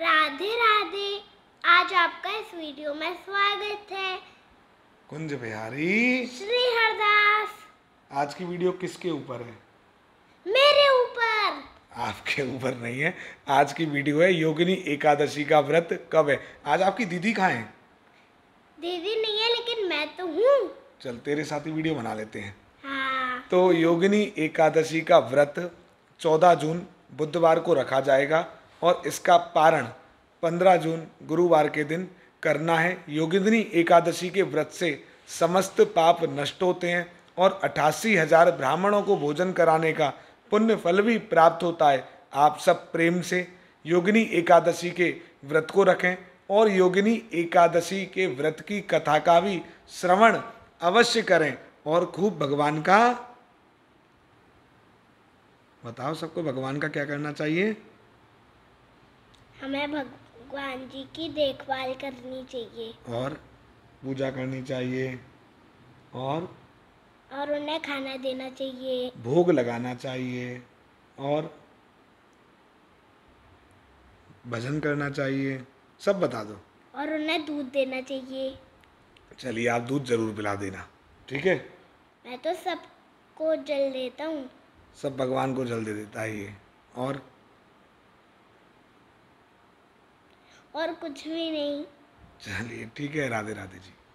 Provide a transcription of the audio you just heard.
राधे राधे आज आपका इस वीडियो में स्वागत है कुंज बिहारी श्री हरदास आज की वीडियो किसके ऊपर है मेरे ऊपर आपके ऊपर नहीं है आज की वीडियो है योगिनी एकादशी का व्रत कब है आज आपकी दीदी कहाँ है दीदी नहीं है लेकिन मैं तो हूँ चल तेरे साथ ही वीडियो बना लेते हैं हाँ। तो योगिनी एकादशी का व्रत 14 जून बुधवार को रखा जाएगा और इसका पारण 15 जून गुरुवार के दिन करना है योगिंदनी एकादशी के व्रत से समस्त पाप नष्ट होते हैं और अठासी हजार ब्राह्मणों को भोजन कराने का पुण्य फल भी प्राप्त होता है आप सब प्रेम से योगिनी एकादशी के व्रत को रखें और योगिनी एकादशी के व्रत की कथा का भी श्रवण अवश्य करें और खूब भगवान का बताओ सबको भगवान का क्या करना चाहिए हमें भगवान जी की देखभाल करनी चाहिए और पूजा करनी चाहिए और और उन्हें खाना देना चाहिए भोग लगाना चाहिए और भजन करना चाहिए सब बता दो और उन्हें दूध देना चाहिए चलिए आप दूध जरूर पिला देना ठीक है मैं तो सबको जल देता हूँ सब भगवान को जल दे देता है ये और और कुछ भी नहीं चलिए ठीक है राधे राधे जी